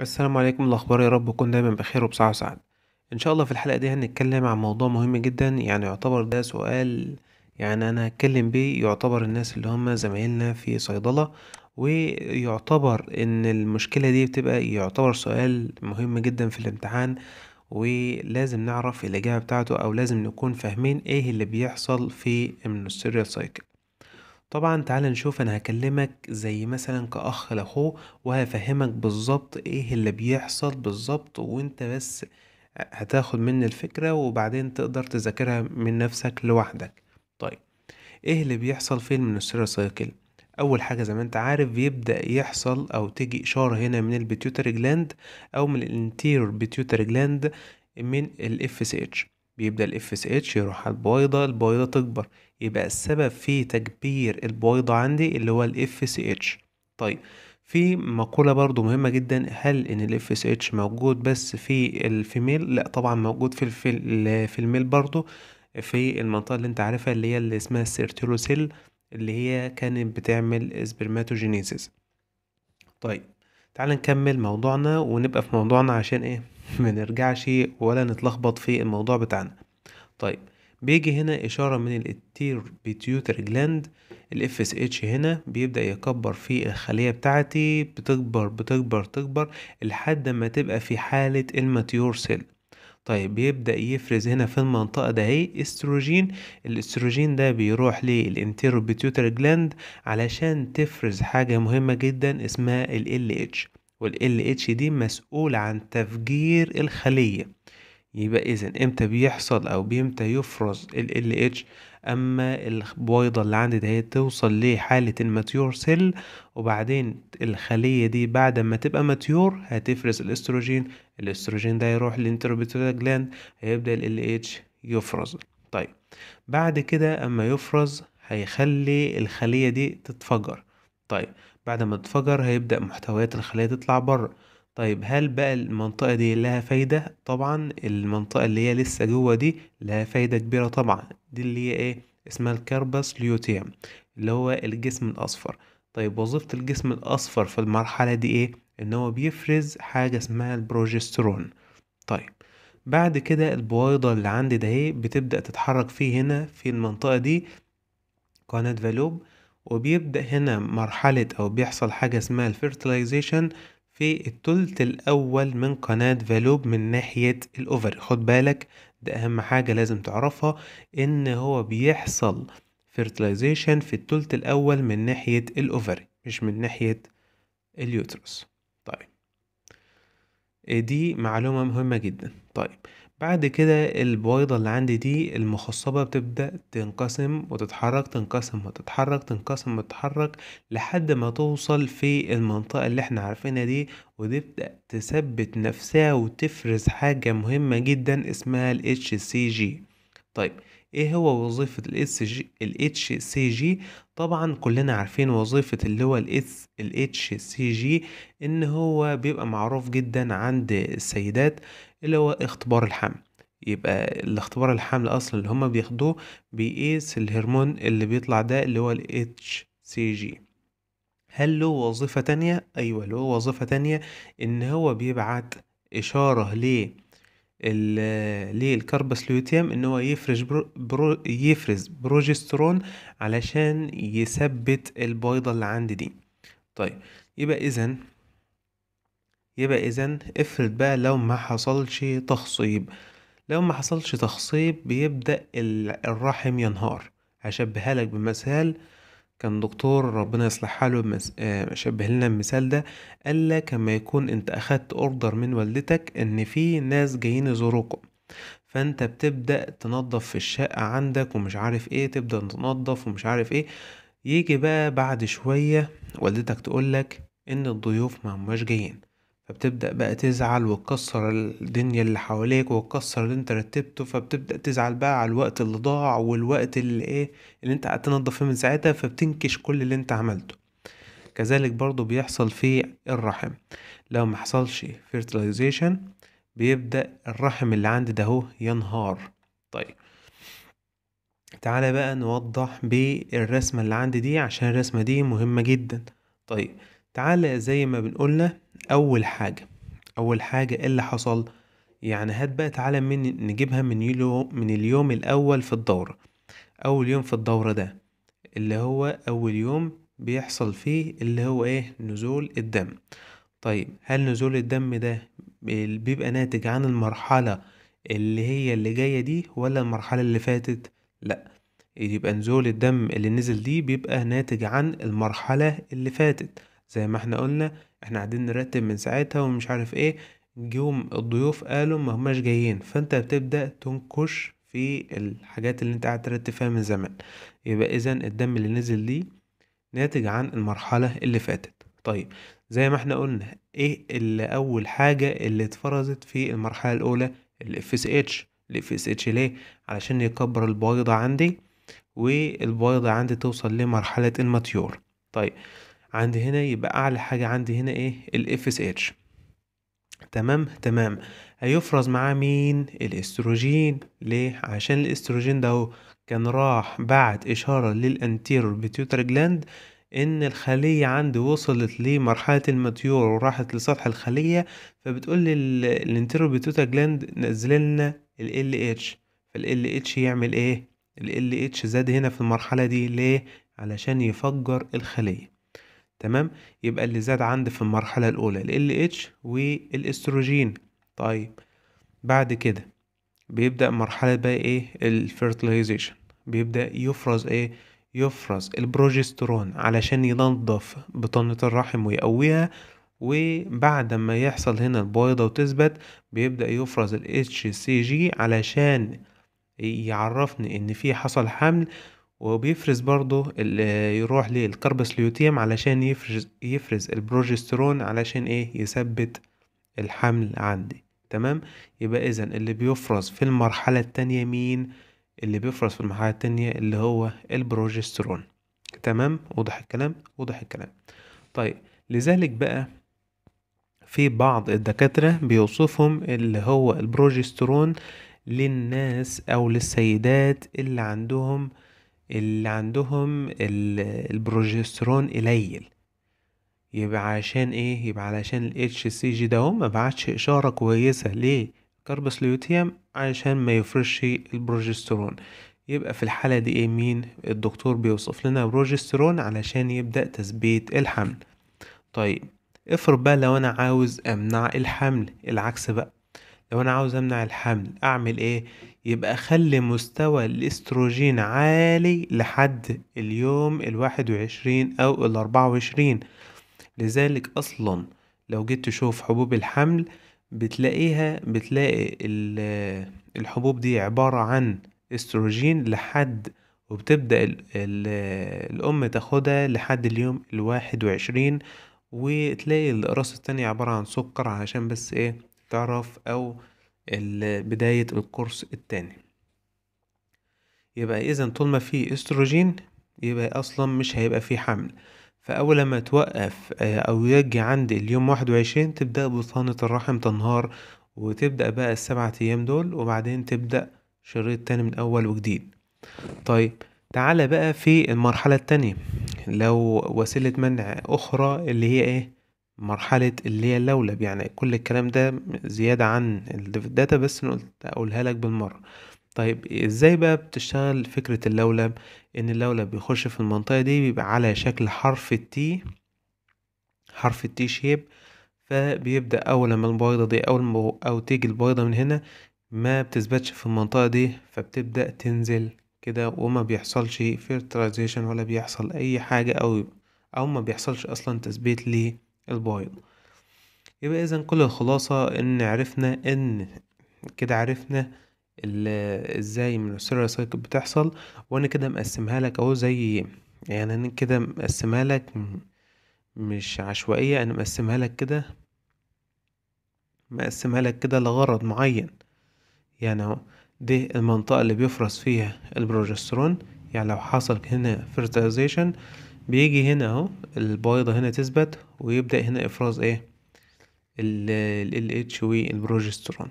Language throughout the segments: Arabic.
السلام عليكم الاخبار يا رب كن دايما بخير وبصحه وسعد ان شاء الله في الحلقه دي هنتكلم عن موضوع مهم جدا يعني يعتبر ده سؤال يعني انا هتكلم بيه يعتبر الناس اللي هم زمايلنا في صيدله ويعتبر ان المشكله دي بتبقى يعتبر سؤال مهم جدا في الامتحان ولازم نعرف الاجابه بتاعته او لازم نكون فاهمين ايه اللي بيحصل في المنستيريال سايكل طبعا تعال نشوف انا هكلمك زي مثلا كأخ لاخوه وهفهمك بالظبط ايه اللي بيحصل بالظبط وانت بس هتاخد مني الفكرة وبعدين تقدر تذاكرها من نفسك لوحدك طيب ايه اللي بيحصل في المنستيريال سايكل اول حاجه زي ما انت عارف بيبدا يحصل او تيجي اشاره هنا من البيتيوتري جلاند او من الانتيرور بيتيوتري جلاند من الاف اس اتش بيبدأ الاف اس اتش يروح على البويضة البويضة تكبر يبقى السبب في تكبير البويضة عندي اللي هو الاف اس اتش طيب في مقولة برضو مهمة جدا هل ان الاف اس اتش موجود بس في الفيميل لا طبعا موجود في الفيل في الميل برضو في المنطقة اللي انت عارفها اللي هي اللي اسمها السيرتيروسيل اللي هي كانت بتعمل سبرماتوجينيسيس طيب تعال نكمل موضوعنا ونبقى في موضوعنا عشان ايه ما نرجعش ولا نتلخبط في الموضوع بتاعنا طيب بيجي هنا إشارة من الاتير بيتيوتر جلاند الاف اس اتش هنا بيبدأ يكبر في الخلية بتاعتي بتكبر بتكبر تكبر لحد ما تبقى في حالة الماتيور سيل طيب بيبدأ يفرز هنا في المنطقة ده اهي استروجين الاستروجين ده بيروح بيتيوتر جلاند علشان تفرز حاجة مهمة جدا اسمها ال LH وال اتش دي مسؤول عن تفجير الخلية يبقى إذا إمتى بيحصل أو بإمتى يفرز ال اتش أما البويضة اللي عندي ده هي توصل لحالة الماتيور سيل وبعدين الخلية دي بعد ما تبقى ماتيور هتفرز الاستروجين الاستروجين ده يروح للانتروبيتولا جلاند هيبدأ ال اتش يفرز طيب بعد كده أما يفرز هيخلي الخلية دي تتفجر طيب بعد ما تتفجر هيبدأ محتويات الخلية تطلع بره طيب هل بقى المنطقة دي لها فايدة؟ طبعا المنطقة اللي هي لسه جوه دي لها فايدة كبيرة طبعا دي اللي هي ايه؟ اسمها الكربس ليوتيم اللي هو الجسم الأصفر طيب وظيفة الجسم الأصفر في المرحلة دي ايه؟ ان هو بيفرز حاجة اسمها البروجسترون طيب بعد كده البويضة اللي عندي ده إيه؟ بتبدأ تتحرك فيه هنا في المنطقة دي قناة فالوب وبيبدأ هنا مرحلة أو بيحصل حاجة اسمها الفيرتلايزيشن في التلت الأول من قناة فالوب من ناحية الأوفري خد بالك ده أهم حاجة لازم تعرفها إن هو بيحصل فيرتلايزيشن في التلت الأول من ناحية الأوفري مش من ناحية اليوترس آه، دي معلومة مهمة جدا طيب بعد كده البويضة اللي عندي دي المخصبة بتبدأ تنقسم وتتحرك تنقسم وتتحرك تنقسم وتتحرك لحد ما توصل في المنطقة اللي احنا عارفينها دي وتبدأ تثبت نفسها وتفرز حاجة مهمة جدا اسمها ال HCG طيب ايه هو وظيفة ال HCG الاتش سي جي طبعا كلنا عارفين وظيفة اللي هو ال الاتش سي جي ان هو بيبقى معروف جدا عند السيدات اللي هو اختبار الحمل يبقى الاختبار الحمل اصلا اللي هما بياخدوه بيقيس الهرمون اللي بيطلع ده اللي هو الاتش سي جي هل له وظيفة تانية؟ أيوة له وظيفة تانية إن هو بيبعت إشارة ليه لوتيم ان هو يفرز برو يفرز بروجسترون علشان يثبت البيضه اللي عندي دي طيب يبقى اذا يبقى اذا افرض بقى لو ما حصلش تخصيب لو ما حصلش تخصيب بيبدا الرحم ينهار هشبهها لك بمثال كان دكتور ربنا يصلح حاله مس... آه، شبه لنا المثال ده قال لك لما يكون انت اخدت اوردر من والدتك ان في ناس جايين يزوروكم فانت بتبدا تنظف في الشقه عندك ومش عارف ايه تبدا تنظف ومش عارف ايه يجي بقى بعد شويه والدتك تقولك ان الضيوف ما هماش جايين فبتبدأ بقى تزعل وتكسر الدنيا اللي حواليك وتكسر اللي انت رتبته فبتبدأ تزعل بقى على الوقت اللي ضاع والوقت اللي ايه اللي انت قعدت تنضف فيه من ساعتها فبتنكش كل اللي انت عملته كذلك برضو بيحصل في الرحم لو ما حصلش fertilization بيبدأ الرحم اللي عندي ده هو ينهار طيب تعالى بقى نوضح بالرسمة اللي عندي دي عشان الرسمة دي مهمة جدا طيب تعال زي ما بنقولنا اول حاجة اول حاجة ايه اللي حصل يعني هات بقى تعالى من نجيبها من يلو من اليوم الاول في الدورة اول يوم في الدورة ده اللي هو اول يوم بيحصل فيه اللي هو ايه نزول الدم طيب هل نزول الدم ده بيبقى ناتج عن المرحلة اللي هي اللي جاية دي ولا المرحلة اللي فاتت لا يبقى نزول الدم اللي نزل دي بيبقى ناتج عن المرحلة اللي فاتت زي ما احنا قلنا احنا قاعدين نرتب من ساعتها ومش عارف ايه جم الضيوف قالوا ما هماش جايين فانت بتبدا تنكش في الحاجات اللي انت قاعد ترتب فيها من زمان يبقى اذا الدم اللي نزل دي ناتج عن المرحله اللي فاتت طيب زي ما احنا قلنا ايه اللي اول حاجه اللي اتفرزت في المرحله الاولى الاف اس اتش الاف اس اتش ليه علشان يكبر البويضه عندي والبويضه عندي توصل لمرحله الماتيور طيب عندي هنا يبقى اعلى حاجه عندي هنا ايه الاف اس اتش تمام تمام هيفرز معاه مين الاستروجين ليه عشان الاستروجين ده كان راح بعد اشاره للانتيرو بيتيوتر جلاند ان الخلية عندي وصلت لمرحلة الماتيور وراحت لسطح الخلية فبتقول لي الانتيرو بيتوتا جلاند نزل لنا ال اتش فال اتش يعمل ايه ال اتش زاد هنا في المرحلة دي ليه علشان يفجر الخلية تمام يبقى اللي زاد عندي في المرحلة الأولى ال اتش والإستروجين طيب بعد كده بيبدأ مرحلة بقى إيه الفيرتلايزيشن بيبدأ يفرز إيه يفرز البروجسترون علشان ينضف بطانة الرحم ويقويها وبعد ما يحصل هنا البويضة وتثبت بيبدأ يفرز الاتش سي جي علشان يعرفني إن في حصل حمل وبيفرز برضه يروح للكربسليوتيم علشان يفرز يفرز البروجسترون علشان ايه يثبت الحمل عندي تمام يبقى اذا اللي بيفرز في المرحله التانية مين اللي بيفرز في المرحله التانية اللي هو البروجسترون تمام وضح الكلام وضح الكلام طيب لذلك بقى في بعض الدكاترة بيوصفهم اللي هو البروجسترون للناس أو للسيدات اللي عندهم اللي عندهم البروجسترون قليل يبقى عشان ايه يبقى علشان ال جي ده ما بعتش اشاره كويسه ليوتيام عشان ما يفرش البروجسترون يبقى في الحالة دي ايه مين الدكتور بيوصف لنا بروجسترون علشان يبدأ تثبيت الحمل طيب افرض بقى لو انا عاوز امنع الحمل العكس بقى لو انا عاوز امنع الحمل اعمل ايه يبقى خلي مستوى الاستروجين عالي لحد اليوم الواحد وعشرين أو الأربعة وعشرين لذلك أصلا لو جيت تشوف حبوب الحمل بتلاقيها بتلاقي الحبوب دي عبارة عن استروجين لحد وبتبدأ ال الـ الأم تاخدها لحد اليوم الواحد وعشرين وتلاقي الأقراص التانية عبارة عن سكر عشان بس إيه تعرف أو بداية القرص التاني يبقى إذا طول ما في استروجين يبقى أصلا مش هيبقى في حمل فأول ما توقف آه، أو يجي عند اليوم واحد وعشرين تبدأ بطانة الرحم تنهار وتبدأ بقى السبعة أيام دول وبعدين تبدأ شريط تاني من أول وجديد طيب تعالى بقى في المرحلة التانية لو وسيلة منع أخرى اللي هي إيه مرحلة اللي هي اللولب يعني كل الكلام ده زيادة عن الداتا بس أنا قلت أقولها لك بالمرة طيب ازاي بقى بتشتغل فكرة اللولب ان اللولب بيخش في المنطقة دي بيبقى على شكل حرف التي حرف التي شيب فبيبدأ أول ما البيضة دي أول ما أو تيجي البيضة من هنا ما بتثبتش في المنطقة دي فبتبدأ تنزل كده وما بيحصلش فيرترايزيشن ولا بيحصل أي حاجة أو أو ما بيحصلش أصلا تثبيت ليه البويض يبقى اذا كل الخلاصة ان عرفنا ان كده عرفنا ازاي من المينستيريال سايكل بتحصل وانا كده مقسمها لك اهو زي يعني انا كده مقسمها لك مش عشوائية انا مقسمها لك كده مقسمها لك كده لغرض معين يعني اهو دي المنطقة اللي بيفرز فيها البروجسترون يعني لو حصل هنا فيرتيزيشن بيجي هنا اهو البويضة هنا تثبت ويبدأ هنا افراز ايه ال اتش والبروجسترون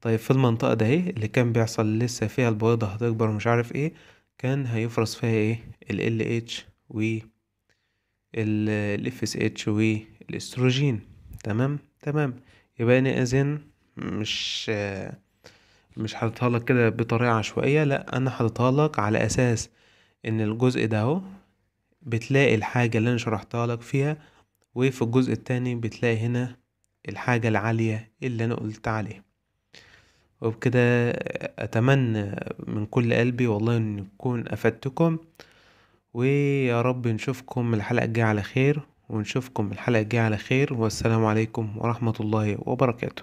طيب في المنطقة ده اهي اللي كان بيحصل لسه فيها البويضة هتكبر مش عارف ايه كان هيفرز فيها ايه ال اتش و ال اف اس اتش والاستروجين تمام تمام يبقى انا اذن مش مش حاططها لك كده بطريقة عشوائية لا انا حاططها لك على اساس ان الجزء ده اهو بتلاقي الحاجة اللي أنا شرحتها لك فيها وفي الجزء التاني بتلاقي هنا الحاجة العالية اللي أنا قلت عليها وبكده أتمنى من كل قلبي والله إن أكون أفدتكم ويا رب نشوفكم الحلقة الجاية على خير ونشوفكم الحلقة الجاية على خير والسلام عليكم ورحمة الله وبركاته